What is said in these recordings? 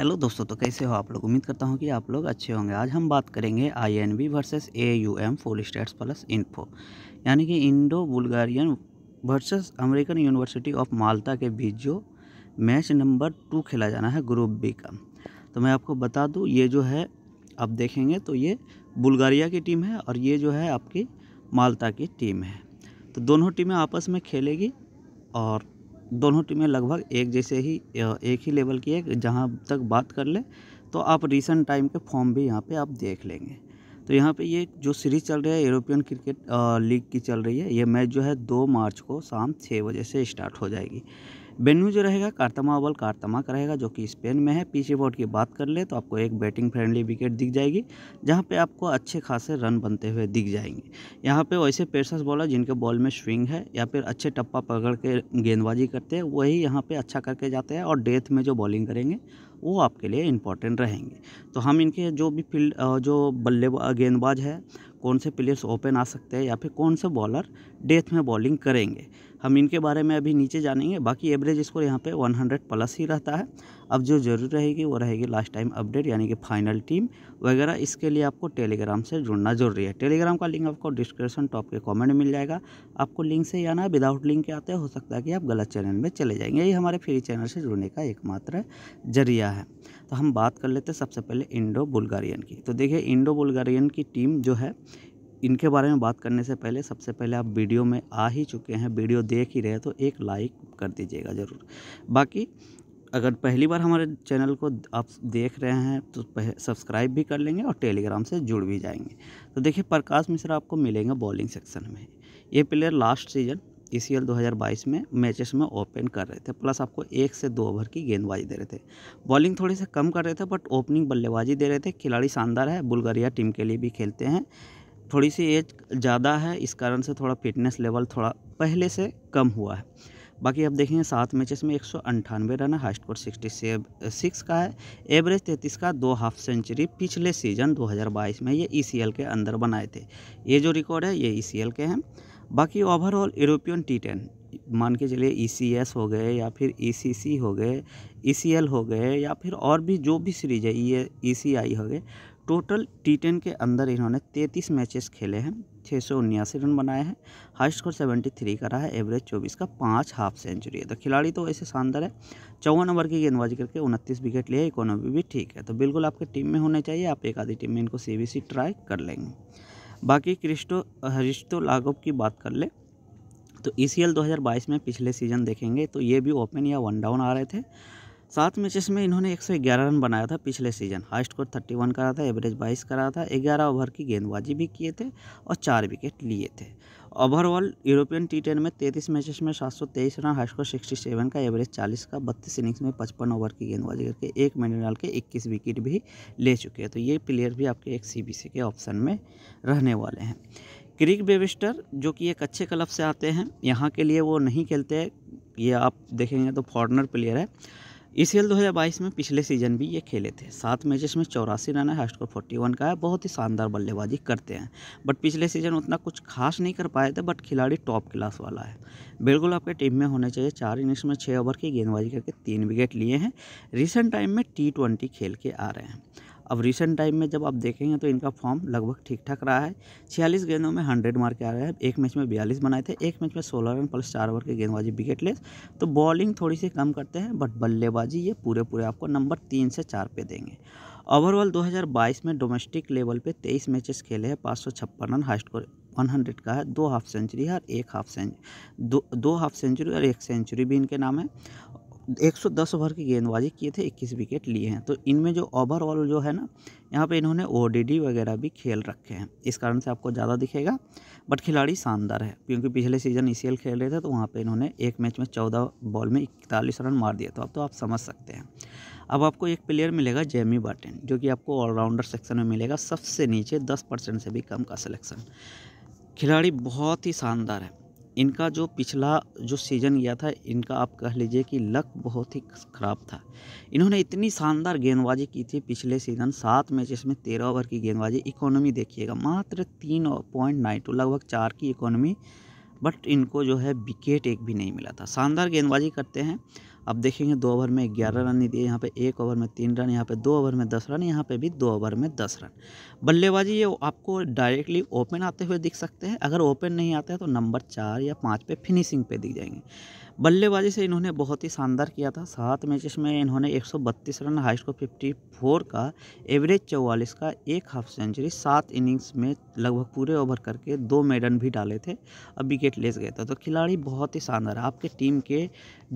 hello दोस्तों तो कैसे हो आप लोग उम्मीद करता हूँ कि आप लोग अच्छे होंगे आज हम बात करेंगे I N B versus A U M full stats plus info यानी कि Indo Bulgarian versus American University of Malta के बीच जो मैच नंबर टू खेला जाना है ग्रुप बी का तो मैं आपको बता दूँ ये जो है आप देखेंगे तो ये बुल्गारिया की टीम है और ये जो है आपकी माल्टा की टीम है तो दोनों टीमें आपस में खेलेगी और दोनों टीमें लगभग एक जैसे ही एक ही लेवल की है जहाँ तक बात कर ले तो आप रिसेंट टाइम के फॉर्म भी यहाँ पे आप देख लेंगे तो यहाँ पे ये जो सीरीज़ चल रही है यूरोपियन क्रिकेट लीग की चल रही है ये मैच जो है दो मार्च को शाम छः बजे से स्टार्ट हो जाएगी वेन्यू जो रहेगा कार्तमा ओवल कार्तमा का रहेगा जो कि स्पेन में है पीछे बोर्ड की बात कर ले तो आपको एक बैटिंग फ्रेंडली विकेट दिख जाएगी जहाँ पे आपको अच्छे खासे रन बनते हुए दिख जाएंगे यहाँ पे वैसे पेसर्स बॉलर जिनके बॉल में स्विंग है या फिर अच्छे टप्पा पकड़ के गेंदबाजी करते हैं वही यहाँ पर अच्छा करके जाते हैं और डेथ में जो बॉलिंग करेंगे वो आपके लिए इम्पॉर्टेंट रहेंगे तो हम इनके जो भी फील्ड जो बल्ले गेंदबाज है कौन से प्लेयर्स ओपन आ सकते हैं या फिर कौन से बॉलर डेथ में बॉलिंग करेंगे हम इनके बारे में अभी नीचे जानेंगे बाकी एवरेज स्कोर यहाँ पे 100 प्लस ही रहता है अब जो जरूर रहेगी वो रहेगी लास्ट टाइम अपडेट यानी कि फाइनल टीम वगैरह इसके लिए आपको टेलीग्राम से जुड़ना जरूरी है टेलीग्राम का लिंक आपको डिस्क्रिप्शन टॉप के कॉमेंट मिल जाएगा आपको लिंक से ही है विदाउट लिंक के आते हो सकता है कि आप गलत चैनल में चले जाएंगे यही हमारे फ्री चैनल से जुड़ने का एकमात्र जरिया है तो हम बात कर लेते हैं सबसे पहले इंडो बुल्गारियन की तो देखिए इंडो बुल्गारियन की टीम जो है इनके बारे में बात करने से पहले सबसे पहले आप वीडियो में आ ही चुके हैं वीडियो देख ही रहे तो एक लाइक कर दीजिएगा ज़रूर बाकी अगर पहली बार हमारे चैनल को आप देख रहे हैं तो सब्सक्राइब भी कर लेंगे और टेलीग्राम से जुड़ भी जाएंगे तो देखिए प्रकाश मिश्रा आपको मिलेंगे बॉलिंग सेक्शन में ये player last season E C 2022 में मैचेस में ओपन कर रहे थे प्लस आपको एक से दो ओवर की गेंदबाजी दे रहे थे बॉलिंग थोड़ी से कम कर रहे थे बट ओपनिंग बल्लेबाजी दे रहे थे खिलाड़ी शानदार है बुल्गारिया टीम के लिए भी खेलते हैं थोड़ी सी एज ज़्यादा है इस कारण से थोड़ा फिटनेस लेवल थोड़ा पहले से कम हुआ है बाकी आप देखेंगे सात मैचेस में एक सौ अंठानवे रन है हाई स्कोर सिक्सटी सिक्स का है एवरेज तैंतीस का दो हाफ सेंचुरी पिछले सीजन 2022 में ये ई e के अंदर बनाए थे ये जो रिकॉर्ड है ये ई e के हैं बाकी ओवरऑल यूरोपियन टी टेन मान के चलिए ई e हो गए या फिर ई हो गए ई हो गए या फिर और भी जो भी सीरीज है ये ई हो गए टोटल टी टेन के अंदर इन्होंने तैंतीस मैचेस खेले हैं छः सौ उन्यासी रन बनाए हैं हाई स्कोर सेवेंटी थ्री का रहा है एवरेज चौबीस का पाँच हाफ सेंचुरी है तो खिलाड़ी तो ऐसे शानदार है चौवन ओवर की गेंदबाजी करके उनतीस विकेट लिए इकोनॉमी भी ठीक है तो बिल्कुल आपके टीम में होने चाहिए आप एक आधी टीम में इनको सी बी ट्राई कर लेंगे बाकी क्रिस्टो हरिश्तो लागव की बात कर ले तो ई e बाईस में पिछले सीज़न देखेंगे तो ये भी ओपन या वन डाउन आ रहे थे सात मैचेस में इन्होंने 111 रन बनाया था पिछले सीजन हाई स्कोर 31 करा था एवरेज 22 करा था 11 ओवर की गेंदबाजी भी किए थे और चार विकेट लिए थे ओवरऑल यूरोपियन टी टेन में 33 मैचेस में 723 रन हाई स्कोर 67 का एवरेज 40 का बत्तीस इनिंग्स में 55 ओवर की गेंदबाजी करके एक महीने डाल के इक्कीस विकेट भी ले चुके हैं तो ये प्लेयर भी आपके एक सी के ऑप्शन में रहने वाले हैं क्रिक बेविस्टर जो कि एक अच्छे क्लब से आते हैं यहाँ के लिए वो नहीं खेलते ये आप देखेंगे तो फॉरनर प्लेयर है ई सी दो हज़ार बाईस में पिछले सीजन भी ये खेले थे सात मैचेस में चौरासी रन है हाइस्ट स्कोर फोर्टी वन का है बहुत ही शानदार बल्लेबाजी करते हैं बट पिछले सीजन उतना कुछ खास नहीं कर पाए थे बट खिलाड़ी टॉप क्लास वाला है बिल्कुल आपके टीम में होने चाहिए चार इनिंग्स में छः ओवर की गेंदबाजी करके तीन विकेट लिए हैं रिसेंट टाइम में टी ट्वेंटी खेल के आ रहे हैं अब रिसेंट टाइम में जब आप देखेंगे तो इनका फॉर्म लगभग ठीक ठाक रहा है छियालीस गेंदों में हंड्रेड मार के आ रहे हैं एक मैच में बयालीस बनाए थे एक मैच में सोलह रन प्लस चार ओवर के गेंदबाजी विकेट लेस तो बॉलिंग थोड़ी सी कम करते हैं बट बल्लेबाजी ये पूरे पूरे आपको नंबर तीन से चार पे देंगे ओवरऑल 2022 में डोमेस्टिक लेवल पे 23 मैचेस खेले हैं पाँच सौ छप्पन रन हाई स्कोर 100 का है दो हाफ सेंचुरी और एक हाफ सेंचुरी दो दो हाफ सेंचुरी और एक सेंचुरी भी इनके नाम है 110 ओवर की गेंदबाजी किए थे 21 विकेट लिए हैं तो इनमें जो ओवरऑल जो है ना यहाँ पे इन्होंने ओ वगैरह भी खेल रखे हैं इस कारण से आपको ज़्यादा दिखेगा बट खिलाड़ी शानदार है क्योंकि पिछले सीजन ई e खेल रहे थे तो वहाँ पर इन्होंने एक मैच में चौदह बॉल में इकतालीस रन मार दिया तो अब तो आप समझ सकते हैं अब आपको एक प्लेयर मिलेगा जेमी बाटन जो कि आपको ऑलराउंडर सेक्शन में मिलेगा सबसे नीचे दस परसेंट से भी कम का सिलेक्शन खिलाड़ी बहुत ही शानदार है इनका जो पिछला जो सीज़न गया था इनका आप कह लीजिए कि लक बहुत ही ख़राब था इन्होंने इतनी शानदार गेंदबाजी की थी पिछले सीज़न सात मैच में तेरह ओवर की गेंदबाजी इकोनॉमी देखिएगा मात्र तीन पॉइंट नाइन टू लगभग चार की इकोनॉमी बट इनको जो है विकेट एक भी नहीं मिला था शानदार गेंदबाजी करते हैं अब देखेंगे दो ओवर में ग्यारह रन दिए यहाँ पे एक ओवर में तीन रन यहाँ पे दो ओवर में दस रन यहाँ पे भी दो ओवर में दस रन बल्लेबाजी ये आपको डायरेक्टली ओपन आते हुए दिख सकते हैं अगर ओपन नहीं आते हैं तो नंबर चार या पाँच पे फिनिशिंग पे दिख जाएंगे बल्लेबाजी से इन्होंने बहुत ही शानदार किया था सात मैचेस में इन्होंने 132 रन हाइस्ट को 54 का एवरेज 44 का एक हाफ सेंचुरी सात इनिंग्स में लगभग पूरे ओवर करके दो मेडन भी डाले थे अब विकेट लेस गए थे तो खिलाड़ी बहुत ही शानदार आपके टीम के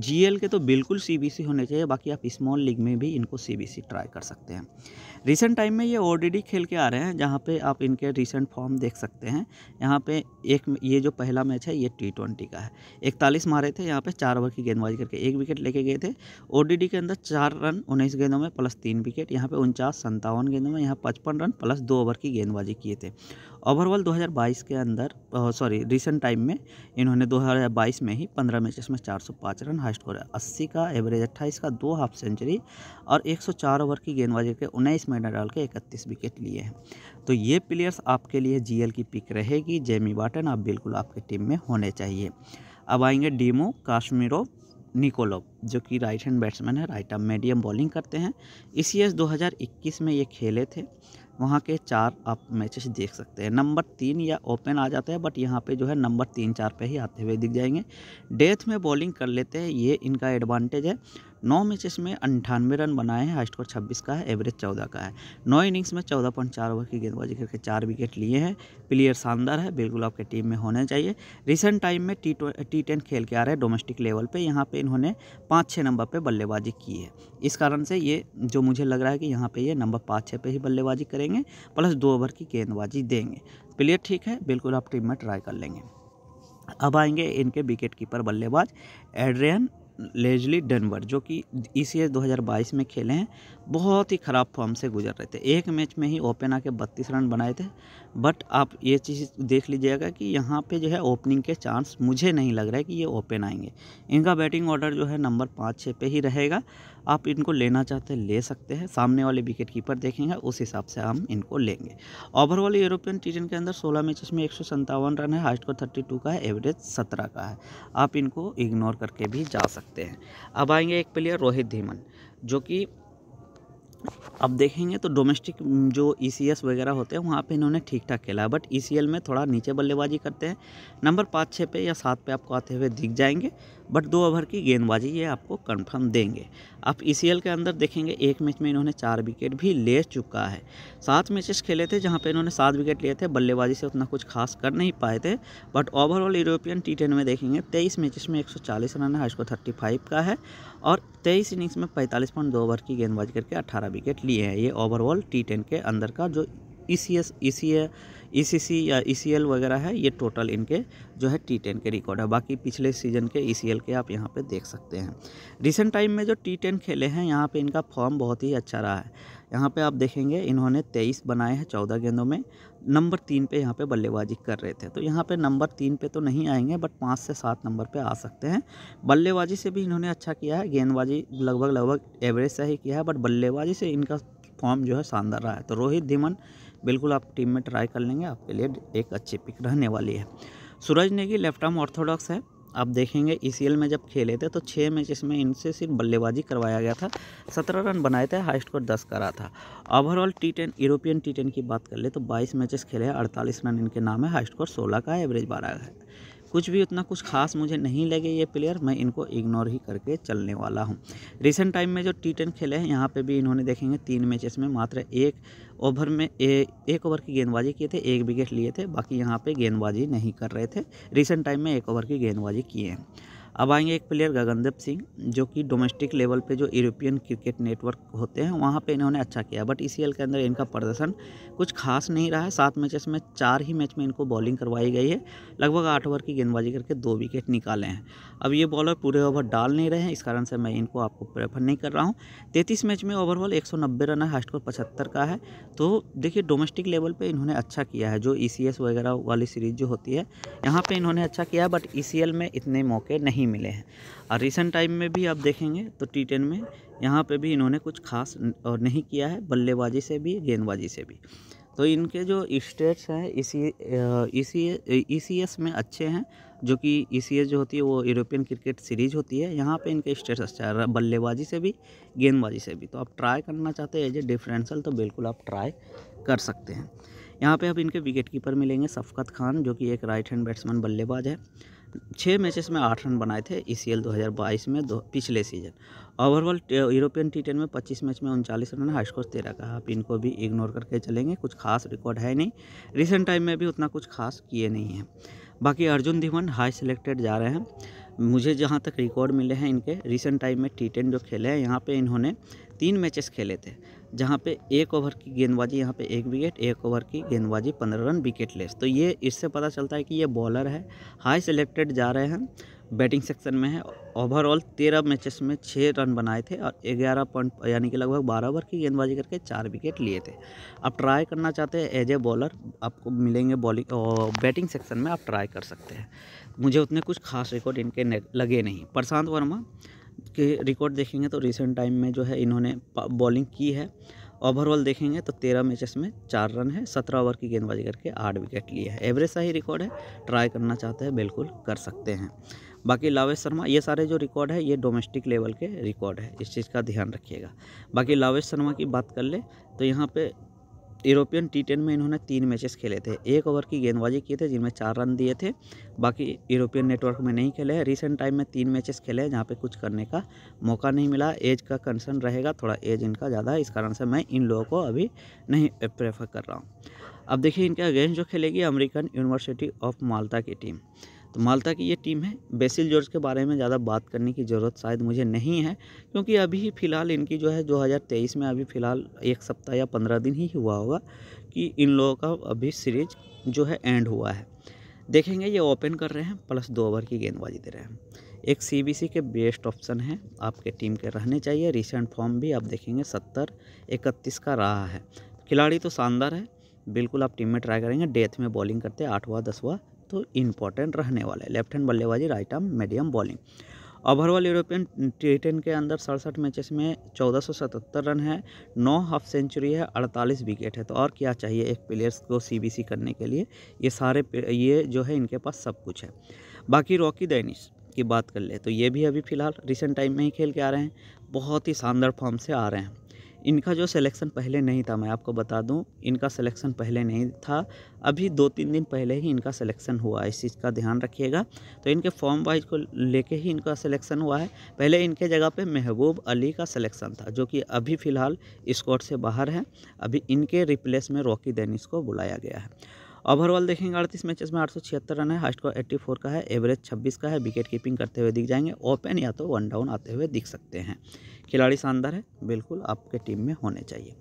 जीएल के तो बिल्कुल सीबीसी होने चाहिए बाकी आप स्मॉल लीग में भी इनको सी ट्राई कर सकते हैं रिसेंट टाइम में ये ऑलरेडी खेल के आ रहे हैं जहाँ पर आप इनके रिसेंट फॉर्म देख सकते हैं यहाँ पर एक ये जो पहला मैच है ये टी ट्वेंटी का है इकतालीस मारे थे यहाँ पे चार ओवर की गेंदबाजी करके एक विकेट लेके गए थे ओडीडी के अंदर चार रन उन्नीस गेंदों में प्लस तीन विकेट यहाँ पे उनचास संतावन गेंदों में यहाँ पचपन रन प्लस दो ओवर की गेंदबाजी किए थे ओवरऑल 2022 के अंदर सॉरी रिसेंट टाइम में इन्होंने 2022 में ही 15 मैचेस में 405 रन हाइस्ट स्कोर 80 अस्सी का एवरेज 28 का दो हाफ सेंचुरी और 104 ओवर की गेंदबाजी के उन्नीस में डाल के इकतीस विकेट लिए हैं तो ये प्लेयर्स आपके लिए जीएल की पिक रहेगी जेमी बाटन आप बिल्कुल आपके टीम में होने चाहिए अब आएंगे डीमो काश्मीरो निकोलोव जो कि राइट हैंड बैट्समैन है राइट आर्म मीडियम बॉलिंग करते हैं ई सी एस में ये खेले थे वहाँ के चार आप मैचेस देख सकते हैं नंबर तीन या ओपन आ जाता है बट यहाँ पे जो है नंबर तीन चार पे ही आते हुए दिख जाएंगे डेथ में बॉलिंग कर लेते हैं ये इनका एडवांटेज है नौ मैचेस में अंठानवे रन बनाए हैं हाई स्कोर छब्बीस का है एवरेज चौदह का है नौ इनिंग्स में चौदह पॉइंट चार ओवर की गेंदबाजी करके चार विकेट लिए हैं प्लेयर शानदार है बिल्कुल आपके टीम में होने चाहिए रिसेंट टाइम में टी टी टेन खेल के आ रहे हैं डोमेस्टिक लेवल पर यहाँ पर इन्होंने पाँच छः नंबर पर बल्लेबाजी की है इस कारण से ये जो मुझे लग रहा है कि यहाँ पर ये नंबर पाँच छः पर ही बल्लेबाजी करेंगे प्लस दो ओवर की गेंदबाजी देंगे प्लेयर ठीक है बिल्कुल आप टीम में ट्राई कर लेंगे अब आएंगे इनके विकेट कीपर बल्लेबाज एड्रियन लेजली डनवर जो कि ई ईयर 2022 में खेले हैं बहुत ही ख़राब फॉर्म से गुजर रहे थे एक मैच में ही ओपन आके बत्तीस रन बनाए थे बट आप ये चीज़ देख लीजिएगा कि यहाँ पे जो है ओपनिंग के चांस मुझे नहीं लग रहा है कि ये ओपन आएंगे इनका बैटिंग ऑर्डर जो है नंबर पाँच छः पे ही रहेगा आप इनको लेना चाहते हैं ले सकते हैं सामने वाले विकेट कीपर देखेंगे उस हिसाब से हम इनको लेंगे ओवरऑल यूरोपियन टीजन के अंदर सोलह मैचेस में एक रन है हाइस्ट को थर्टी का है एवरेज सत्रह का है आप इनको इग्नोर करके भी जा सकते हैं अब आएंगे एक प्लेयर रोहित धीमन जो कि अब देखेंगे तो डोमेस्टिक जो ई e वगैरह होते हैं वहाँ पे इन्होंने ठीक ठाक खेला बट ई e में थोड़ा नीचे बल्लेबाजी करते हैं नंबर पाँच छः पे या सात पे आपको आते हुए दिख जाएंगे बट दो ओवर की गेंदबाजी ये आपको कंफर्म देंगे आप ई e के अंदर देखेंगे एक मैच में इन्होंने चार विकेट भी ले चुका है सात मैचेस खेले थे जहाँ पे इन्होंने सात विकेट लिए थे बल्लेबाजी से उतना कुछ खास कर नहीं पाए थे but overall European T ten में देखेंगे तेईस मैचेस में एक रन है थर्टी फाइव का है और तेईस इनिंग्स में पैंतालीस पॉइंट दो ओवर की गेंदबाजी करके अट्ठारह विकेट लिए हैं ये ओवरऑल टी टेन के अंदर का जो ई सी एस ई सी ई e या ई e वगैरह है ये टोटल इनके जो है टी टेन के रिकॉर्ड है बाकी पिछले सीजन के ई e के आप यहाँ पे देख सकते हैं रिसेंट टाइम में जो टी टेन खेले हैं यहाँ पे इनका फॉर्म बहुत ही अच्छा रहा है यहाँ पे आप देखेंगे इन्होंने तेईस बनाए हैं चौदह गेंदों में नंबर तीन पे यहाँ पे बल्लेबाजी कर रहे थे तो यहाँ पे नंबर तीन पे तो नहीं आएंगे बट पाँच से सात नंबर पे आ सकते हैं बल्लेबाजी से भी इन्होंने अच्छा किया है गेंदबाजी लगभग लगभग एवरेज से ही किया है बट बल्लेबाजी से इनका फॉर्म जो है शानदार रहा है तो रोहित धीमन बिल्कुल आप टीम में ट्राई कर लेंगे आपके लिए एक अच्छी पिक रहने वाली है Suraj Negi left arm orthodox है आप देखेंगे ई e में जब खेले थे तो छः मैच में इनसे सिर्फ बल्लेबाजी करवाया गया था सत्रह रन बनाए थे हाई स्कोर दस करा था overall T ten European T ten की बात कर ले तो बाईस मैचेस खेले हैं अड़तालीस रन इनके नाम है हाई स्कोर सोलह का एवरेज बारह है कुछ भी उतना कुछ खास मुझे नहीं लगे ये प्लेयर मैं इनको इग्नोर ही करके चलने वाला हूँ रिसेंट टाइम में जो टी खेले हैं यहाँ पर भी इन्होंने देखेंगे तीन मैचेस में मात्र एक ओवर में ए, एक ओवर की गेंदबाजी किए थे एक विकेट लिए थे बाकी यहाँ पर गेंदबाजी नहीं कर रहे थे रिसेंट टाइम में एक ओवर की गेंदबाजी किए हैं अब आएंगे एक प्लेयर गगनदीप सिंह जो कि डोमेस्टिक लेवल पे जो यूरोपियन क्रिकेट नेटवर्क होते हैं वहाँ पे इन्होंने अच्छा किया बट ई e के अंदर इनका प्रदर्शन कुछ खास नहीं रहा है सात मैचेस में चार ही मैच में इनको बॉलिंग करवाई गई है लगभग आठ ओवर की गेंदबाजी करके दो विकेट निकाले हैं अब ये बॉलर पूरे ओवर डाल नहीं रहे हैं इस कारण से मैं इनको आपको प्रेफर नहीं कर रहा हूँ तैंतीस मैच में ओवरऑल एक रन है हाइस्ट को पचहत्तर का है तो देखिए डोमेस्टिक लेवल पर इन्होंने अच्छा किया है जो ई e वगैरह वाली सीरीज जो होती है यहाँ पर इन्होंने अच्छा किया बट ई e में इतने मौके नहीं नहीं मिले हैं और रिसेंट टाइम में भी आप देखेंगे तो टी टेन में यहाँ पे भी इन्होंने कुछ खास और नहीं किया है बल्लेबाजी से भी गेंदबाजी से भी तो इनके जो स्टेट्स हैं इसी ई e में अच्छे हैं जो कि ई e जो होती है वो यूरोपियन क्रिकेट सीरीज होती है यहाँ पे इनके स्टेट्स अच्छा है बल्लेबाजी से भी गेंदबाजी से भी तो आप ट्राई करना चाहते हैं एज ए डिफरेंसल तो बिल्कुल आप ट्राई कर सकते हैं यहाँ पे अब इनके विकेट कीपर मिलेंगे शफकत खान जो कि एक राइट हैंड बैट्समैन बल्लेबाज है छः मैचेस में आठ रन बनाए थे e ई 2022 में दो पिछले season overall European T ten में 25 मैच में उनचालीस रन हाई स्कोर तेरह का आप इनको भी इग्नोर करके चलेंगे कुछ खास रिकॉर्ड है नहीं रिसेंट टाइम में भी उतना कुछ खास किए नहीं हैं बाकी अर्जुन धीवन हाई सिलेक्टेड जा रहे हैं मुझे जहाँ तक रिकॉर्ड मिले हैं इनके रिसेंट टाइम में टी टेन जो खेले हैं यहाँ पे इन्होंने तीन मैचेस खेले थे जहाँ पे एक ओवर की गेंदबाजी यहाँ पे एक विकेट एक ओवर की गेंदबाजी पंद्रह रन विकेट लेस तो ये इससे पता चलता है कि ये बॉलर है हाई सेलेक्टेड जा रहे हैं बैटिंग सेक्शन में है ओवरऑल तेरह मैचेस में छः रन बनाए थे और ग्यारह पॉइंट यानी कि लगभग बारह ओवर की गेंदबाजी करके चार विकेट लिए थे आप ट्राई करना चाहते हैं एज ए बॉलर आपको मिलेंगे बॉलिंग बैटिंग सेक्शन में आप ट्राई कर सकते हैं मुझे उतने कुछ खास रिकॉर्ड इनके लगे नहीं प्रशांत वर्मा के रिकॉर्ड देखेंगे तो रिसेंट टाइम में जो है इन्होंने बॉलिंग की है ओवरऑल देखेंगे तो तेरह मैचेस में चार रन है सत्रह ओवर की गेंदबाजी करके आठ विकेट लिए है एवरेज सा ही रिकॉर्ड है ट्राई करना चाहते हैं बिल्कुल कर सकते हैं बाकी लावेश शर्मा ये सारे जो रिकॉर्ड है ये डोमेस्टिक लेवल के रिकॉर्ड है इस चीज़ का ध्यान रखिएगा बाकी लावेश शर्मा की बात कर ले तो यहाँ पे यूरोपियन टी टेन में इन्होंने तीन मैचेस खेले थे एक ओवर की गेंदबाजी किए थे जिनमें चार रन दिए थे बाकी यूरोपियन नेटवर्क में नहीं खेले हैं रिसेंट टाइम में तीन मैचेस खेले हैं जहाँ पे कुछ करने का मौका नहीं मिला एज का कंसर्न रहेगा थोड़ा एज इनका ज़्यादा है इस कारण से मैं इन लोगों को अभी नहीं प्रेफर कर रहा हूँ अब देखिए इनके अगेंस्ट जो खेलेगी अमेरिकन यूनिवर्सिटी ऑफ माल्टा की टीम तो माल्टा की ये टीम है बेसिल जॉर्ज के बारे में ज़्यादा बात करने की ज़रूरत शायद मुझे नहीं है क्योंकि अभी फ़िलहाल इनकी जो है 2023 में अभी फ़िलहाल एक सप्ताह या पंद्रह दिन ही हुआ होगा कि इन लोगों का अभी सीरीज जो है एंड हुआ है देखेंगे ये ओपन कर रहे हैं प्लस दो ओवर की गेंदबाजी दे रहे हैं एक सी के बेस्ट ऑप्शन है आपके टीम के रहने चाहिए रिसेंट फॉर्म भी आप देखेंगे सत्तर इकतीस का रहा है खिलाड़ी तो शानदार है बिल्कुल आप टीम में ट्राई करेंगे डेथ में बॉलिंग करते आठवा दसवा तो इम्पोर्टेंट रहने वाला है लेफ्ट हैंड बल्लेबाजी right arm medium bowling overall European T ten के अंदर सड़सठ मैचेस में 1477 रन है नौ हाफ सेंचुरी है 48 विकेट है तो और क्या चाहिए एक प्लेयर्स को सीबीसी करने के लिए ये सारे ये जो है इनके पास सब कुछ है बाकी रॉकी दैनिश की बात कर ले तो ये भी अभी फ़िलहाल रिसेंट टाइम में ही खेल के आ रहे हैं बहुत ही शानदार फॉर्म से आ रहे हैं इनका जो सिलेक्शन पहले नहीं था मैं आपको बता दूं इनका सिलेक्शन पहले नहीं था अभी दो तीन दिन पहले ही इनका सिलेक्शन हुआ है इस चीज़ का ध्यान रखिएगा तो इनके फॉर्म वाइज को लेके ही इनका सिलेक्शन हुआ है पहले इनके जगह पे महबूब अली का सिलेक्शन था जो कि अभी फ़िलहाल स्कॉट से बाहर है अभी इनके रिप्लेस में रॉकी दैनिस को बुलाया गया है ओवरऑल देखेंगे अड़तीस मैचेस में आठ रन है हाइस्ट स्कोर फोर का है एवरेज 26 का है विकेट कीपिंग करते हुए दिख जाएंगे ओपन या तो वन डाउन आते हुए दिख सकते हैं खिलाड़ी शानदार है बिल्कुल आपके टीम में होने चाहिए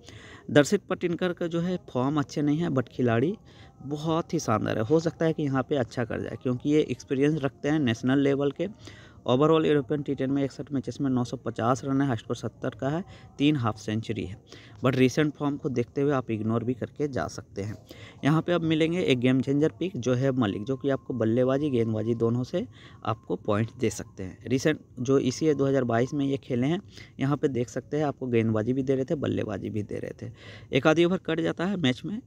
दर्शित पटिनकर का जो है फॉर्म अच्छे नहीं है बट खिलाड़ी बहुत ही शानदार है हो सकता है कि यहाँ पर अच्छा कर जाए क्योंकि ये एक्सपीरियंस रखते हैं नेशनल लेवल के ओवरऑल यूरोपियन टी टेन में इकसठ मैचेस में 950 रन है हाइस्ट पर सत्तर का है तीन हाफ सेंचुरी है बट रिसेंट फॉर्म को देखते हुए आप इग्नोर भी करके जा सकते हैं यहाँ पे अब मिलेंगे एक गेम चेंजर पिक जो है मलिक जो कि आपको बल्लेबाजी गेंदबाजी दोनों से आपको पॉइंट दे सकते हैं रिसेंट जो इसी है दो में ये खेले हैं यहाँ पर देख सकते हैं आपको गेंदबाजी भी दे रहे थे बल्लेबाजी भी दे रहे थे एक आधी ओवर कट जाता है मैच में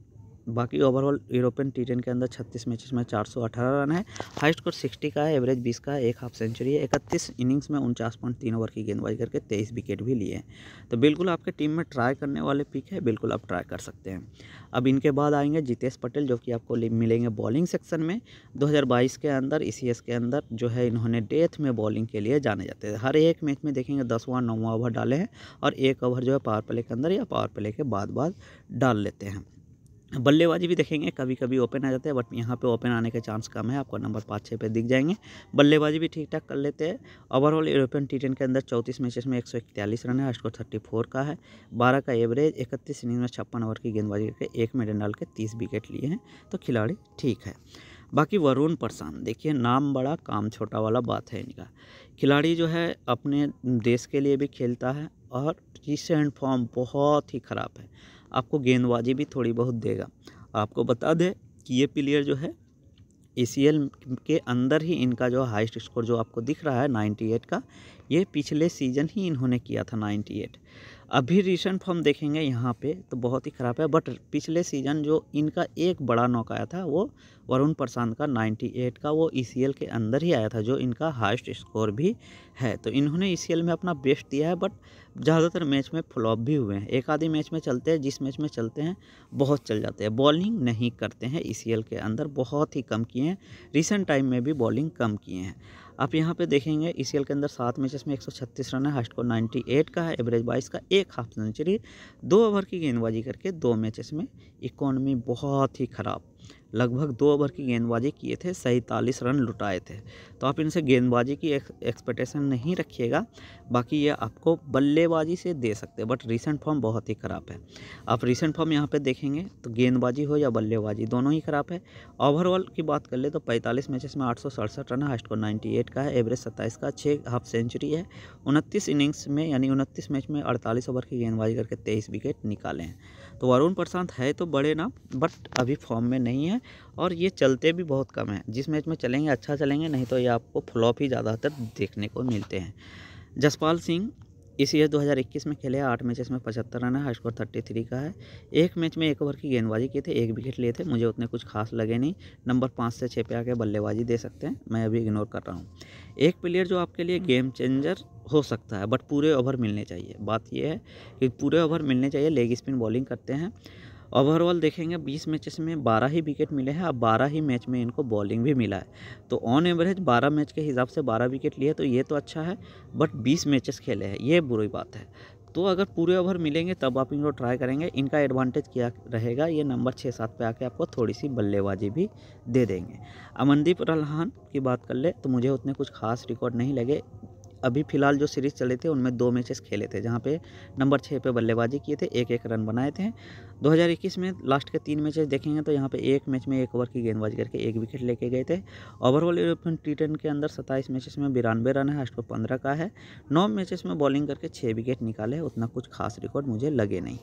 बाकी ओवरऑल यूरोपियन टी टेन के अंदर छत्तीस मैचेस में चार सौ अठारह रन है हाइस्ट स्कोर सिक्सटी का है एवरेज बीस का है एक हाफ सेंचुरी है इकतीस इनिंग्स में उनचास पॉइंट तीन ओवर की गेंदबाजी करके तेईस विकेट भी लिए हैं तो बिल्कुल आपके टीम में ट्राई करने वाले पिक है बिल्कुल आप ट्राई कर सकते हैं अब इनके बाद आएंगे जितेश पटेल जो कि आपको मिलेंगे बॉलिंग सेक्शन में दो के अंदर ई e के अंदर जो है इन्होंने डेथ में बॉलिंग के लिए जाने जाते हैं हर एक मैच में देखेंगे दसवां नौवां ओवर डाले हैं और एक ओवर जो है पावर प्ले के अंदर या पावर प्ले के बाद बाद डाल लेते हैं बल्लेबाजी भी देखेंगे कभी कभी ओपन आ जाते हैं बट यहाँ पे ओपन आने के चांस कम है आपको नंबर पाँच छः पे दिख जाएंगे बल्लेबाजी भी ठीक ठाक कर लेते हैं ओवरऑल यूरोपियन टी के अंदर चौंतीस मैचेस में एक सौ इकतालीस रन है स्कोर थर्टी फोर का है बारह का एवरेज इकतीस इनिंग में छप्पन ओवर की गेंदबाजी करके एक मेडल डाल के तीस विकेट लिए हैं तो खिलाड़ी ठीक है बाकी वरुण परसान देखिए नाम बड़ा काम छोटा वाला बात है इनका खिलाड़ी जो है अपने देश के लिए भी खेलता है और रिसेंट फॉर्म बहुत ही ख़राब है आपको गेंदबाजी भी थोड़ी बहुत देगा आपको बता दें कि ये प्लेयर जो है ए के अंदर ही इनका जो हाईस्ट स्कोर जो आपको दिख रहा है 98 का ये पिछले सीजन ही इन्होंने किया था 98 अभी रिसेंट फॉर्म देखेंगे यहाँ पे तो बहुत ही ख़राब है बट पिछले सीज़न जो इनका एक बड़ा नॉक आया था वो वरुण प्रशांत का 98 का वो ई e के अंदर ही आया था जो इनका हाइस्ट स्कोर भी है तो इन्होंने ई e में अपना बेस्ट दिया है बट ज़्यादातर मैच में फ्लॉप भी हुए हैं एक आधी मैच में चलते हैं जिस मैच में चलते हैं बहुत चल जाते हैं बॉलिंग नहीं करते हैं ई e के अंदर बहुत ही कम किए हैं रिसेंट टाइम में भी बॉलिंग कम किए हैं आप यहाँ पे देखेंगे ई e के अंदर सात मैचेस में 136 रन है हाइस्ट को 98 का है एवरेज बाईस का एक हाफ सेंचुरी दो ओवर की गेंदबाजी करके दो मैचेस में इकोनमी बहुत ही ख़राब लगभग दो ओवर की गेंदबाजी किए थे सैंतालीस रन लुटाए थे तो आप इनसे गेंदबाजी की एक्सपेक्टेशन नहीं रखिएगा बाकी ये आपको बल्लेबाजी से दे सकते हैं बट रिसेंट फॉर्म बहुत ही ख़राब है आप रिसेंट फॉर्म यहाँ पे देखेंगे तो गेंदबाजी हो या बल्लेबाजी दोनों ही ख़राब है ओवरऑल की बात कर ले तो पैंतालीस मैचेस में आठ रन है हाइस्ट को नाइन्टी का है एवरेज सत्ताईस का छः हाफ सेंचुरी है उनतीस इनिंग्स में यानी उनतीस मैच में अड़तालीस ओवर की गेंदबाजी करके तेईस विकेट निकाले हैं तो वरुण प्रशांत है तो बड़े नाम बट अभी फॉर्म में नहीं है और ये चलते भी बहुत कम हैं जिस मैच में चलेंगे अच्छा चलेंगे नहीं तो ये आपको फ्लॉप ही ज़्यादातर देखने को मिलते हैं जसपाल सिंह इस ईयर 2021 में खेले आठ मैचेस में पचहत्तर रन है हाई स्कोर थर्टी थ्री का है एक मैच में एक ओवर की गेंदबाजी किए थे एक विकेट लिए थे मुझे उतने कुछ खास लगे नहीं नंबर पाँच से छः पे आके बल्लेबाजी दे सकते हैं मैं अभी इग्नोर कर रहा हूँ एक प्लेयर जो आपके लिए गेम चेंजर हो सकता है बट पूरे ओवर मिलने चाहिए बात यह है कि पूरे ओवर मिलने चाहिए लेग स्पिन बॉलिंग करते हैं ओवरऑल देखेंगे 20 मैचेस में 12 ही विकेट मिले हैं अब 12 ही मैच में इनको बॉलिंग भी मिला है तो ऑन एवरेज 12 मैच के हिसाब से 12 विकेट लिए तो ये तो अच्छा है बट 20 मैचेस खेले हैं ये बुरी बात है तो अगर पूरे ओवर मिलेंगे तब आप इनको ट्राई करेंगे इनका एडवांटेज क्या रहेगा ये नंबर छः सात पे आके आपको थोड़ी सी बल्लेबाजी भी दे देंगे अमनदीप रलहान की बात कर ले तो मुझे उतने कुछ खास रिकॉर्ड नहीं लगे अभी फ़िलहाल जो सीरीज़ चले थे उनमें दो मैचेस खेले थे जहाँ पे नंबर छः पे बल्लेबाजी किए थे एक एक रन बनाए थे 2021 में लास्ट के तीन मैचेस देखेंगे तो यहाँ पे एक मैच में एक ओवर की गेंदबाजी करके एक विकेट लेके गए थे ओवरऑल यूरोपियन टी टेन के अंदर सत्ताईस मैचेस में बिरानवे रन है अस्टो पंद्रह का है नौ मैचेस में बॉलिंग करके छः विकेट निकाले उतना कुछ खास रिकॉर्ड मुझे लगे नहीं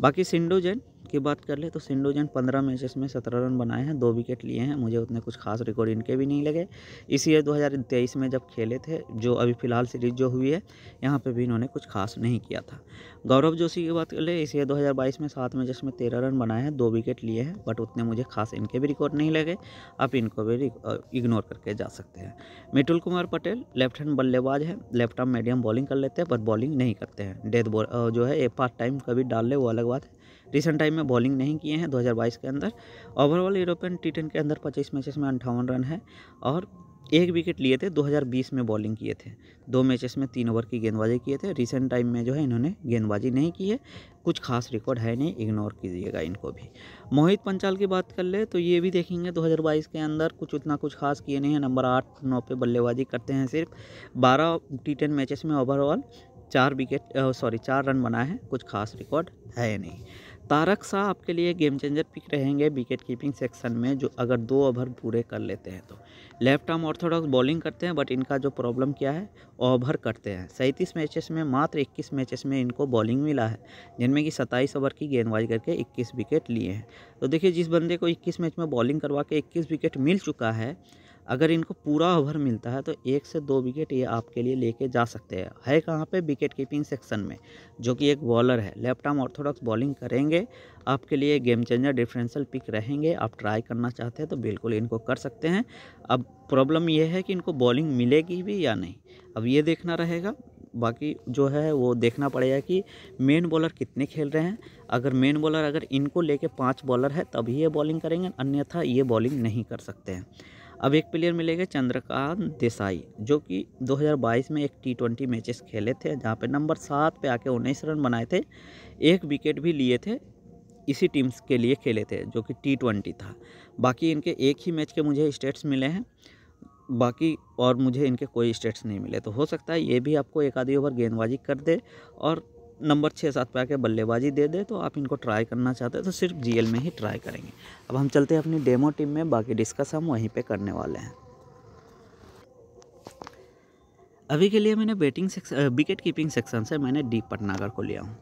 बाकी सिंडोजन जैन की बात कर ले तो सिंडोजन जैन पंद्रह मैचेस में सत्रह रन बनाए हैं दो विकेट लिए हैं मुझे उतने कुछ खास रिकॉर्ड इनके भी नहीं लगे इसी ईयर 2023 में जब खेले थे जो अभी फ़िलहाल सीरीज जो हुई है यहाँ पे भी इन्होंने कुछ खास नहीं किया था गौरव जोशी की बात कर ले इसी ईयर 2022 में सात मैचेस में तेरह रन बनाए हैं दो विकेट लिए हैं बट उतने मुझे खास इनके भी रिकॉर्ड नहीं लगे आप इनको भी इग्नोर करके जा सकते हैं मिटुल कुमार पटेल लेफ्ट हैंड बल्लेबाज है लेफ्ट आर्म मीडियम बॉलिंग कर लेते हैं बट बॉलिंग नहीं करते हैं डेथ बॉल जो है एक पार्ट टाइम कभी डाल ले वो अलग अलग बात है रिसेंट टाइम में बॉलिंग नहीं किए हैं 2022 के अंदर ओवरऑल यूरोपियन टी के अंदर 25 मैचेस में अंठावन रन है और एक विकेट लिए थे 2020 में बॉलिंग किए थे दो मैचेस में तीन ओवर की गेंदबाजी किए थे रिसेंट टाइम में जो है इन्होंने गेंदबाजी नहीं की है कुछ खास रिकॉर्ड है नहीं इग्नोर कीजिएगा इनको भी मोहित पंचाल की बात कर ले तो ये भी देखेंगे 2022 के अंदर कुछ उतना कुछ खास किए नहीं है नंबर आठ नौ पे बल्लेबाजी करते हैं सिर्फ बारह टी टेन मैचेस में ओवरऑल चार विकेट सॉरी चार रन बनाए हैं कुछ खास रिकॉर्ड है नहीं तारक शाह आपके लिए गेम चेंजर पिक रहेंगे विकेट कीपिंग सेक्शन में जो अगर दो ओवर पूरे कर लेते हैं तो लेफ्ट आर्म ऑर्थोडॉक्स बॉलिंग करते हैं बट इनका जो प्रॉब्लम क्या है ओवर करते हैं सैंतीस मैचेस में मात्र इक्कीस मैचेस में इनको बॉलिंग मिला है जिनमें कि सत्ताईस ओवर की गेंदबाजी करके इक्कीस विकेट लिए हैं तो देखिए जिस बंदे को इक्कीस मैच में बॉलिंग करवा के इक्कीस विकेट मिल चुका है अगर इनको पूरा ओवर मिलता है तो एक से दो विकेट ये आपके लिए लेके जा सकते हैं है, है कहाँ पे विकेट कीपिंग सेक्शन में जो कि एक बॉलर है लेफ्ट आर्म ऑर्थोडॉक्स बॉलिंग करेंगे आपके लिए गेम चेंजर डिफरेंशियल पिक रहेंगे आप ट्राई करना चाहते हैं तो बिल्कुल इनको कर सकते हैं अब प्रॉब्लम यह है कि इनको बॉलिंग मिलेगी भी या नहीं अब ये देखना रहेगा बाकी जो है वो देखना पड़ेगा कि मेन बॉलर कितने खेल रहे हैं अगर मेन बॉलर अगर इनको लेके पांच बॉलर है तभी ये बॉलिंग करेंगे अन्यथा ये बॉलिंग नहीं कर सकते हैं अब एक प्लेयर मिलेगा चंद्रकांत देसाई जो कि 2022 में एक टी ट्वेंटी मैचेस खेले थे जहाँ पे नंबर सात पे आके उन्नीस रन बनाए थे एक विकेट भी लिए थे इसी टीम्स के लिए खेले थे जो कि टी ट्वेंटी था बाकी इनके एक ही मैच के मुझे स्टेट्स मिले हैं बाकी और मुझे इनके कोई स्टेट्स नहीं मिले तो हो सकता है ये भी आपको एक आधी ओवर गेंदबाजी कर दे और नंबर छः सात पे आके बल्लेबाजी दे दे तो आप इनको ट्राई करना चाहते हैं तो सिर्फ जीएल में ही ट्राई करेंगे अब हम चलते हैं अपनी डेमो टीम में बाकी डिस्कस हम वहीं पे करने वाले हैं अभी के लिए मैंने batting section wicket keeping section से मैंने डी पटनागर को लिया हूँ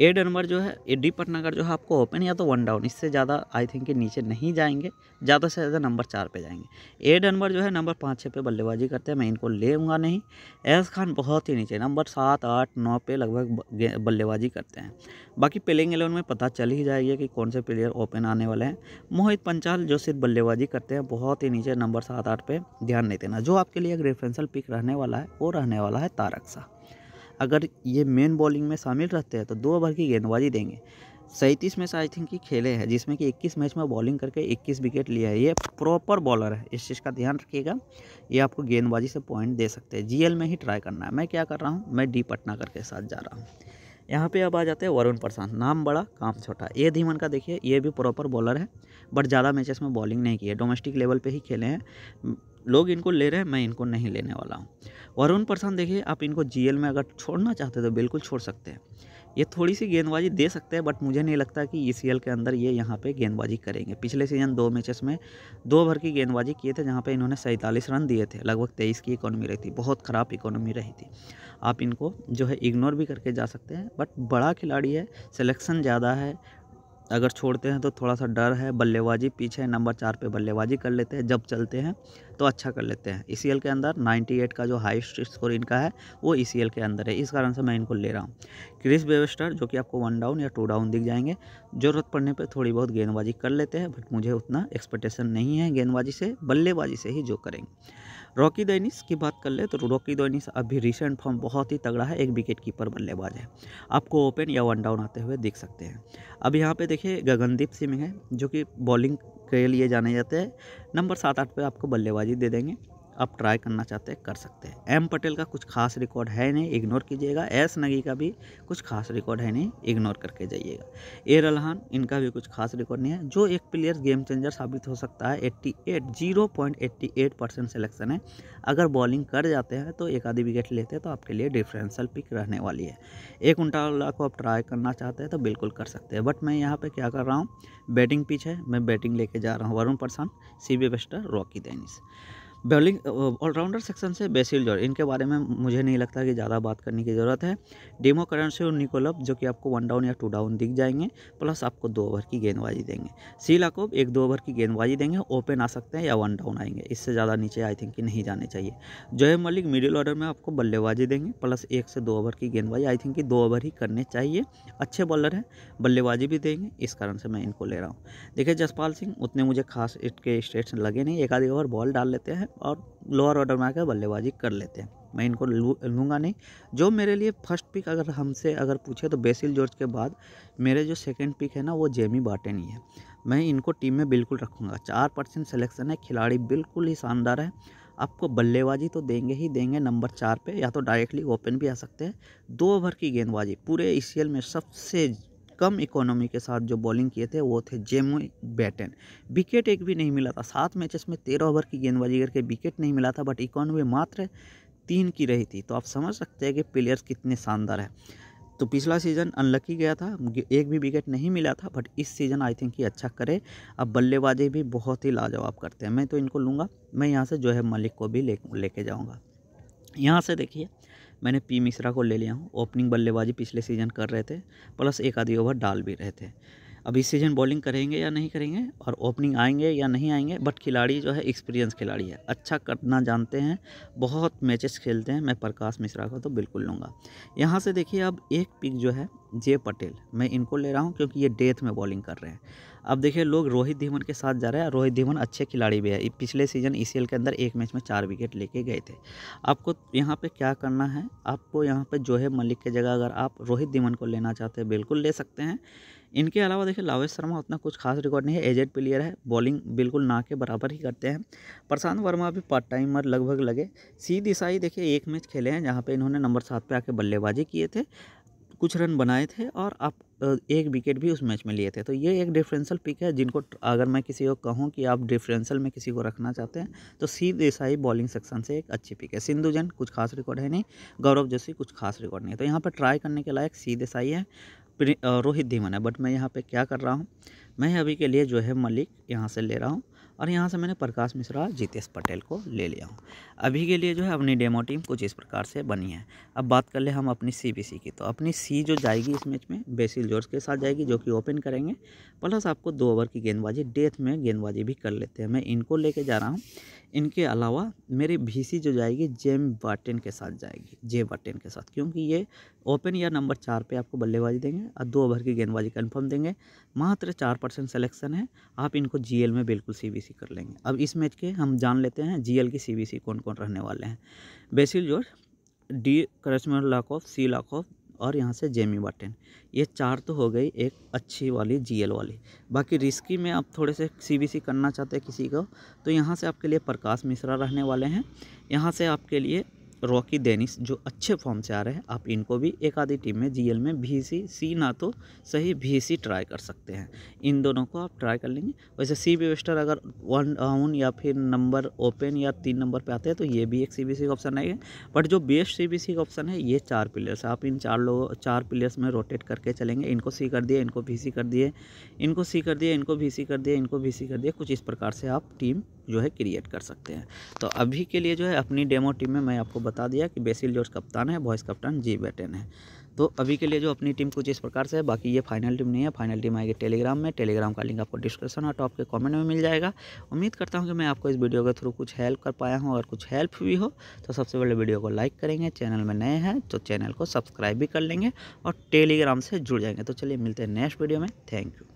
ए डेनवर जो है ए डी पटनागर जो है आपको ओपन या तो वन डाउन इससे ज़्यादा आई थिंक नीचे नहीं जाएंगे ज़्यादा से ज़्यादा नंबर चार पे जाएंगे ए डेनवर जो है नंबर पाँच छः पे बल्लेबाजी करते हैं मैं इनको लेऊँगा नहीं एस खान बहुत ही नीचे नंबर सात आठ नौ पे लगभग बल्लेबाजी करते हैं बाकी प्लेइंग एलेवन में पता चल ही जाएगी कि कौन से प्लेयर ओपन आने वाले हैं मोहित पंचाल जो सिर्फ बल्लेबाजी करते हैं बहुत ही नीचे नंबर सात आठ पे ध्यान नहीं देना जो आपके लिए एक रेफरेंसल पिक रहने वाला है वो रहने वाला है तारक शाह अगर ये मेन बॉलिंग में शामिल रहते हैं तो दो ओवर की गेंदबाजी देंगे सैंतीस मैच आई थिंक की खेले हैं जिसमें कि 21 मैच में बॉलिंग करके 21 विकेट लिया है ये प्रॉपर बॉलर है इस चीज़ का ध्यान रखिएगा ये आपको गेंदबाजी से पॉइंट दे सकते हैं जीएल में ही ट्राई करना है मैं क्या कर रहा हूँ मैं डी पटना करके साथ जा रहा हूँ यहाँ पे अब आ जाते हैं वरुण प्रसाद नाम बड़ा काम छोटा ये धीमन का देखिए ये भी प्रॉपर बॉलर है बट ज़्यादा मैचेस में बॉलिंग नहीं की है डोमेस्टिक लेवल पे ही खेले हैं लोग इनको ले रहे हैं मैं इनको नहीं लेने वाला हूँ वरुण प्रसाद देखिए आप इनको जी में अगर छोड़ना चाहते तो बिल्कुल छोड़ सकते हैं ये थोड़ी सी गेंदबाजी दे सकते हैं बट मुझे नहीं लगता कि ई e के अंदर ये यहाँ पे गेंदबाजी करेंगे पिछले सीजन दो मैचेस में दो ओवर की गेंदबाजी किए थे जहाँ पे इन्होंने सैंतालीस रन दिए थे लगभग तेईस की इकोनॉमी रही थी बहुत ख़राब इकोनॉमी रही थी आप इनको जो है इग्नोर भी करके जा सकते हैं बट बड़ा खिलाड़ी है सिलेक्शन ज़्यादा है अगर छोड़ते हैं तो थोड़ा सा डर है बल्लेबाजी पीछे नंबर चार पे बल्लेबाजी कर लेते हैं जब चलते हैं तो अच्छा कर लेते हैं ई e के अंदर 98 का जो हाइस्ट स्कोर इनका है वो ई e के अंदर है इस कारण से मैं इनको ले रहा हूँ क्रिस बेवेस्टर जो कि आपको वन डाउन या टू डाउन दिख जाएंगे ज़रूरत पड़ने पर थोड़ी बहुत गेंदबाजी कर लेते हैं बट मुझे उतना एक्सपेक्टेशन नहीं है गेंदबाजी से बल्लेबाजी से ही जो करेंगे रॉकी दैनिस की बात कर ले तो रॉकी दैनिस अभी रिसेंट फॉर्म बहुत ही तगड़ा है एक विकेट कीपर बल्लेबाज है आपको ओपन या वन डाउन आते हुए दिख सकते हैं अब यहाँ पे देखिए गगनदीप सिंह है जो कि बॉलिंग के लिए जाने जाते हैं नंबर सात आठ पे आपको बल्लेबाजी दे देंगे आप ट्राई करना चाहते हैं कर सकते हैं एम पटेल का कुछ खास रिकॉर्ड है नहीं इग्नोर कीजिएगा एस नगी का भी कुछ खास रिकॉर्ड है नहीं इग्नोर करके जाइएगा ए रलहान इनका भी कुछ खास रिकॉर्ड नहीं है जो एक प्लेयर गेम चेंजर साबित हो सकता है 88 zero point eighty eight percent selection है अगर बॉलिंग कर जाते हैं तो एक आधी विकेट लेते हैं तो आपके लिए डिफरेंशियल पिक रहने वाली है एक उनटाला को आप ट्राई करना चाहते हैं तो बिल्कुल कर सकते हैं बट मैं यहाँ पर क्या कर रहा हूँ बैटिंग पिच है मैं बैटिंग लेके जा रहा हूँ वरुण प्रसाद सी बी बेस्टर रॉकी दैनिस बॉलिंग ऑलराउंडर सेक्शन से बेसिल जॉर्ज इनके बारे में मुझे नहीं लगता कि ज़्यादा बात करने की ज़रूरत है डेमो करण से निकोलब जो कि आपको वन डाउन या टू डाउन दिख जाएंगे प्लस आपको दो ओवर की गेंदबाजी देंगे सी लाकोब एक दो ओवर की गेंदबाजी देंगे ओपन आ सकते हैं या वन डाउन आएंगे इससे ज़्यादा नीचे आई थिंक नहीं जाने चाहिए जोहेब मलिक मिडिल ऑर्डर में आपको बल्लेबाजी देंगे प्लस एक से दो ओवर की गेंदबाजी आई थिंक दो ओवर ही करने चाहिए अच्छे बॉलर हैं बल्लेबाजी भी देंगे इस कारण से मैं इनको ले रहा हूँ देखिए जसपाल सिंह उतने मुझे खास इसके स्टेट्स लगे नहीं एक आधे ओवर बॉल डाल लेते हैं और लोअर ऑर्डर में आकर बल्लेबाजी कर लेते हैं मैं इनको लू, लूँगा नहीं जो मेरे लिए फर्स्ट पिक अगर हमसे अगर पूछे तो बेसिल जॉर्ज के बाद मेरे जो सेकंड पिक है ना वो जेमी बाटेन ही है मैं इनको टीम में बिल्कुल रखूँगा चार परसेंट सेलेक्शन है खिलाड़ी बिल्कुल ही शानदार है आपको बल्लेबाजी तो देंगे ही देंगे नंबर चार पे या तो डायरेक्टली ओपन भी आ सकते हैं दो ओवर की गेंदबाजी पूरे ई में सबसे कम इकोनॉमी के साथ जो बॉलिंग किए थे वो थे जेमी बैटन विकेट एक भी नहीं मिला था सात मैचेस में तेरह ओवर की गेंदबाजी करके विकेट नहीं मिला था बट इकोनॉमी मात्र तीन की रही थी तो आप समझ सकते हैं कि प्लेयर्स कितने शानदार हैं तो पिछला सीज़न अनलकी गया था एक भी विकेट नहीं मिला था बट इस सीज़न आई थिंक ये अच्छा करे अब बल्लेबाजी भी बहुत ही लाजवाब करते हैं मैं तो इनको लूँगा मैं यहाँ से जो है मलिक को भी ले लेके जाऊँगा यहाँ से देखिए मैंने पी मिश्रा को ले लिया हूँ ओपनिंग बल्लेबाजी पिछले सीजन कर रहे थे प्लस एक आधी ओवर डाल भी रहे थे अब इस सीज़न बॉलिंग करेंगे या नहीं करेंगे और ओपनिंग आएंगे या नहीं आएंगे बट खिलाड़ी जो है एक्सपीरियंस खिलाड़ी है अच्छा करना जानते हैं बहुत मैचेस खेलते हैं मैं प्रकाश मिश्रा को तो बिल्कुल लूँगा यहाँ से देखिए अब एक पिक जो है जे पटेल मैं इनको ले रहा हूँ क्योंकि ये डेथ में बॉलिंग कर रहे हैं अब देखिए लोग रोहित धीमन के साथ जा रहे हैं रोहित धीमन अच्छे खिलाड़ी भी है पिछले सीजन ई e के अंदर एक मैच में चार विकेट लेके गए थे आपको यहाँ पे क्या करना है आपको यहाँ पे जोहेब मलिक के जगह अगर आप रोहित धीमन को लेना चाहते हैं बिल्कुल ले सकते हैं इनके अलावा देखिए लावेश शर्मा उतना कुछ खास रिकॉर्ड नहीं है एजेड प्लेयर है बॉलिंग बिल्कुल ना के बराबर ही करते हैं प्रशांत वर्मा भी पार्ट टाइमर लगभग लगे सी दिशाई देखिए एक मैच खेले हैं जहाँ पे इन्होंने नंबर सात पे आके बल्लेबाजी किए थे कुछ रन बनाए थे और आप एक विकेट भी उस मैच में लिए थे तो ये एक डिफरेंशियल पिक है जिनको अगर मैं किसी को कहूँ कि आप डिफरेंशियल में किसी को रखना चाहते हैं तो सी देसाई बॉलिंग सेक्शन से एक अच्छी पिक है सिंधु जैन कुछ खास रिकॉर्ड है नहीं गौरव जोशी कुछ खास रिकॉर्ड नहीं है तो यहाँ पर ट्राई करने के लायक सी देसाई है रोहित धीमन है बट मैं यहाँ पर क्या कर रहा हूँ मैं अभी के लिए जो है मलिक यहाँ से ले रहा हूँ और यहाँ से मैंने प्रकाश मिश्रा जितेश पटेल को ले लिया हूँ अभी के लिए जो है अपनी डेमो टीम कुछ इस प्रकार से बनी है अब बात कर ले हम अपनी सी की तो अपनी सी जो जाएगी इस मैच में बेसिल जोर्स के साथ जाएगी जो कि ओपन करेंगे प्लस आपको दो ओवर की गेंदबाजी डेथ में गेंदबाजी भी कर लेते हैं मैं इनको लेके जा रहा हूँ इनके अलावा मेरी सी जो जाएगी जेम वाटिन के साथ जाएगी जे वाटिन के साथ क्योंकि ये ओपन या नंबर चार पर आपको बल्लेबाजी देंगे और दो ओवर की गेंदबाजी कन्फर्म देंगे मात्र चार परसेंट सेलेक्शन है आप इनको एल में बिल्कुल सी कर लेंगे अब इस मैच के हम जान लेते हैं एल की सी कौन कौन रहने वाले हैं बेसिल जॉर्ज डी करस्मर लाकॉफ सी लाकॉफ और यहाँ से जेमी बटन ये चार तो हो गई एक अच्छी वाली जीएल वाली बाकी रिस्की में आप थोड़े से सीबीसी करना चाहते हैं किसी को तो यहाँ से आपके लिए प्रकाश मिश्रा रहने वाले हैं यहाँ से आपके लिए रॉकी डेनिस जो अच्छे फॉर्म से आ रहे हैं आप इनको भी एक आधी टीम में जीएल में भीसी सी ना तो सही भीसी ट्राई कर सकते हैं इन दोनों को आप ट्राई कर लेंगे वैसे सी बी वेस्टर अगर वन डाउन या फिर नंबर ओपन या तीन नंबर पे आते हैं तो ये भी एक सी बी सी का ऑप्शन आएगा बट जो बेस्ट सी बी सी का ऑप्शन है ये चार प्लेयर्स आप इन चार लोगों चार प्लेयर्स में रोटेट करके चलेंगे इनको सी कर दिए इनको भी सी कर दिए इनको सी कर दिए इनको भी सी कर दिए इनको भी सी कर दिए कुछ इस प्रकार से आप टीम जो है क्रिएट कर सकते हैं तो अभी के लिए जो है अपनी डेमो टीम में मैं आपको बता दिया कि बेसिल जॉर्ज कप्तान है वॉइस कप्तान जी बैटन है तो अभी के लिए जो अपनी टीम कुछ इस प्रकार से है बाकी ये फाइनल टीम नहीं है फाइनल टीम आएगी टेलीग्राम में टेलीग्राम का लिंक आपको डिस्क्रिप्शन और टॉप के कमेंट में मिल जाएगा उम्मीद करता हूँ कि मैं आपको इस वीडियो के थ्रू कुछ हेल्प कर पाया हूँ और कुछ हेल्प भी हो तो सबसे पहले वीडियो को लाइक करेंगे चैनल में नए हैं तो चैनल को सब्सक्राइब भी कर लेंगे और टेलीग्राम से जुड़ जाएंगे तो चलिए मिलते हैं नेक्स्ट वीडियो में थैंक यू